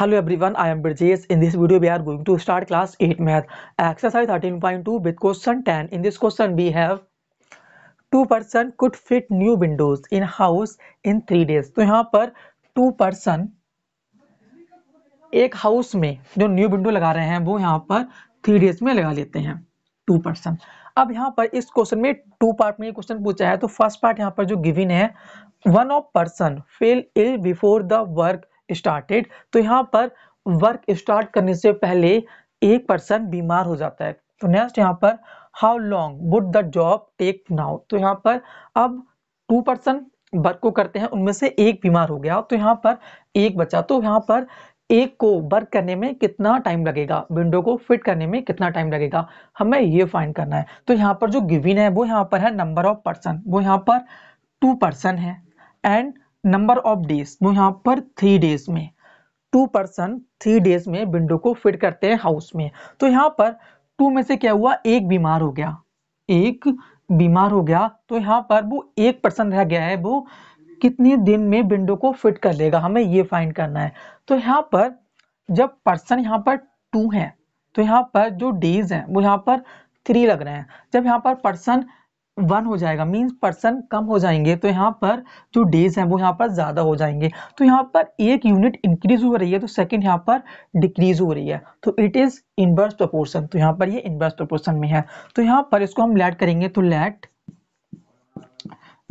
hello everyone I am Brajesh in this video we are going to start class at math exercise 13.2 with question 10 in this question we have two person could fit new windows in house in three days तो यहां पर two person एक house में जो new window लगा रहे हैं वो यहाँ पर थ्री डेज में लगा लेते हैं टू पर्सन अब यहाँ पर इस क्वेश्चन में टू पार्ट में क्वेश्चन पूछा है तो फर्स्ट पार्ट यहाँ पर जो गिविन है one of person fell ill before the work started तो यहाँ पर वर्क स्टार्ट करने से पहले एक पर्सन बीमार हो जाता है तो नेक्स्ट यहाँ पर how long would the job take now तो यहाँ पर अब टू पर्सन वर्क को करते हैं उनमें से एक बीमार हो गया तो यहाँ पर एक बचा तो यहाँ पर एक को वर्क करने में कितना टाइम लगेगा विंडो को फिट करने में कितना टाइम लगेगा हमें ये फाइंड करना है तो यहाँ पर जो गिविन है वो यहाँ पर है नंबर ऑफ पर्सन वो यहाँ पर टू पर्सन है एंड नंबर ऑफ डेज वो यहाँ पर थ्री डेज में टू पर्सन थ्री डेज में विंडो को फिट करते हैं हाउस में तो यहाँ पर टू में से क्या हुआ एक बीमार हो गया एक बीमार हो गया तो यहाँ पर वो एक पर्सन रह गया है वो कितने दिन में विंडो को फिट कर लेगा हमें ये फाइंड करना है तो यहाँ पर जब पर्सन यहाँ पर टू है तो यहाँ पर जो डेज हैं वो यहाँ पर थ्री लग रहे हैं जब यहाँ पर पर्सन वन हो जाएगा मीन्स पर्सन कम हो जाएंगे तो यहाँ पर जो डेज हैं वो यहाँ पर ज़्यादा हो जाएंगे तो यहाँ पर एक यूनिट इंक्रीज हो रही है तो सेकंड यहाँ पर डिक्रीज हो रही है तो इट इज़ इनवर्स प्रोपोर्शन तो यहाँ पर ये इनवर्स प्रोपोर्शन में है तो यहाँ पर इसको हम लेट करेंगे तो लेट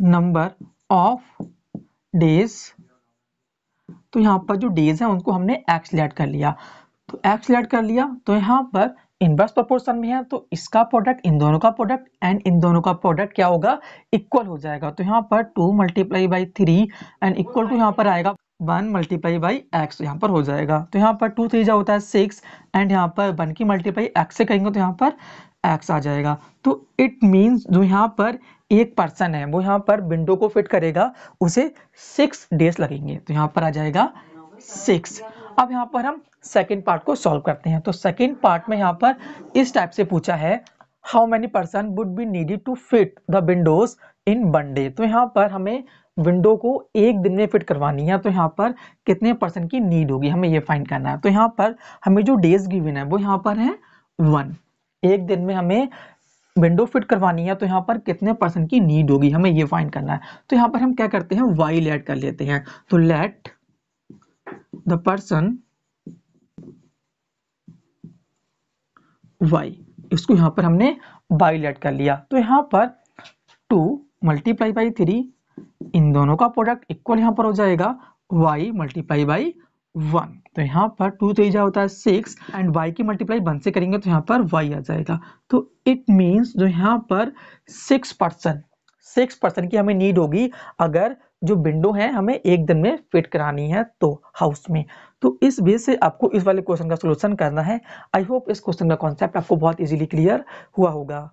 नंबर ऑफ डेज तो यहाँ पर जो डेज हैं उनको हमने एक्स लेट कर लिया तो एक्स लेट कर लिया तो यहाँ पर इनवर्स प्रोपोर्शन में है तो इसका प्रोडक्ट इन दोनों का प्रोडक्ट एंड इन दोनों का प्रोडक्ट क्या होगा इक्वल हो जाएगा तो यहाँ पर two multiply by three and equal to यहाँ पर आएगा वन मल्टीप्लाई बाई एक्स यहाँ पर हो जाएगा तो यहाँ पर टू थ्री जो होता है सिक्स एंड यहाँ पर वन की मल्टीप्लाई एक्स से कहेंगे तो यहाँ पर एक्स आ जाएगा तो इट मीन्स जो यहाँ पर एक पर्सन है वो यहाँ पर विंडो को फिट करेगा उसे सिक्स डेज लगेंगे तो यहाँ पर आ जाएगा सिक्स अब यहाँ पर हम सेकेंड पार्ट को सॉल्व करते हैं तो सेकेंड पार्ट में यहाँ पर इस टाइप से पूछा है how many person would be needed to fit the windows in one day तो यहाँ पर हमें विंडो को एक दिन में फिट करवानी है तो यहाँ पर कितने पर्सन की नीड होगी हमें ये फाइंड करना है तो यहाँ पर हमें जो डेज गिवन है वो यहाँ पर है वन एक दिन में हमें विंडो फिट करवानी है तो यहाँ पर कितने पर्सन की नीड होगी हमें ये फाइंड करना है तो यहाँ पर हम क्या करते हैं वाई लेट कर लेते हैं तो लेट the person y इसको यहां पर हमने बाई लेट कर लिया तो यहां पर टू मल्टीप्लाई बाई थ्री इन दोनों का प्रोडक्ट इक्वल यहां पर हो जाएगा y मल्टीप्लाई बाई वन तो यहां पर टू थ्री जा होता है सिक्स एंड y की मल्टीप्लाई वन से करेंगे तो यहां पर y आ जाएगा तो इट मीन्स जो यहां पर सिक्स परसेंट सिक्स परसेंट की हमें नीड होगी अगर जो विंडो है हमें एक दिन में फिट करानी है तो हाउस में तो इस बेस से आपको इस वाले क्वेश्चन का सोल्यूशन करना है आई होप इस क्वेश्चन का कॉन्सेप्ट आपको बहुत इजीली क्लियर हुआ होगा